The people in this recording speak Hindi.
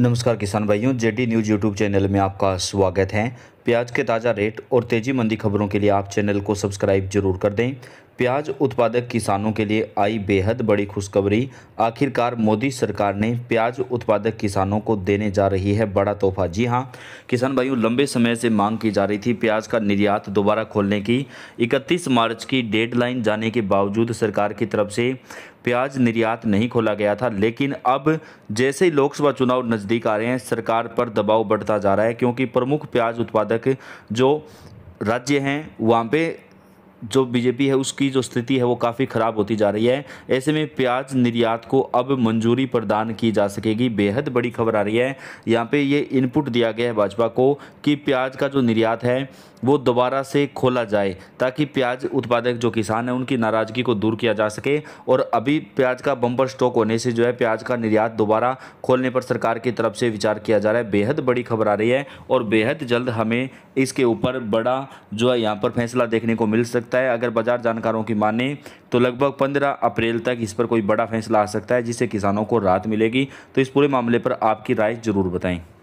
नमस्कार किसान भाइयों जेडी न्यूज़ यूट्यूब चैनल में आपका स्वागत है प्याज के ताज़ा रेट और तेजी मंदी खबरों के लिए आप चैनल को सब्सक्राइब जरूर कर दें प्याज उत्पादक किसानों के लिए आई बेहद बड़ी खुशखबरी आखिरकार मोदी सरकार ने प्याज उत्पादक किसानों को देने जा रही है बड़ा तोहफा जी हां किसान भाइयों लंबे समय से मांग की जा रही थी प्याज का निर्यात दोबारा खोलने की 31 मार्च की डेडलाइन जाने के बावजूद सरकार की तरफ से प्याज निर्यात नहीं खोला गया था लेकिन अब जैसे ही लोकसभा चुनाव नज़दीक आ रहे हैं सरकार पर दबाव बढ़ता जा रहा है क्योंकि प्रमुख प्याज उत्पादक तक जो राज्य हैं वहाँ पे जो बीजेपी है उसकी जो स्थिति है वो काफ़ी ख़राब होती जा रही है ऐसे में प्याज निर्यात को अब मंजूरी प्रदान की जा सकेगी बेहद बड़ी खबर आ रही है यहाँ पे ये इनपुट दिया गया है भाजपा को कि प्याज का जो निर्यात है वो दोबारा से खोला जाए ताकि प्याज उत्पादक जो किसान हैं उनकी नाराज़गी को दूर किया जा सके और अभी प्याज का बम्पर स्टॉक होने से जो है प्याज का निर्यात दोबारा खोलने पर सरकार की तरफ से विचार किया जा रहा है बेहद बड़ी खबर आ रही है और बेहद जल्द हमें इसके ऊपर बड़ा जो है यहाँ पर फैसला देखने को मिल सकता सकता है अगर बाजार जानकारों की माने तो लगभग 15 अप्रैल तक इस पर कोई बड़ा फैसला आ सकता है जिससे किसानों को राहत मिलेगी तो इस पूरे मामले पर आपकी राय ज़रूर बताएं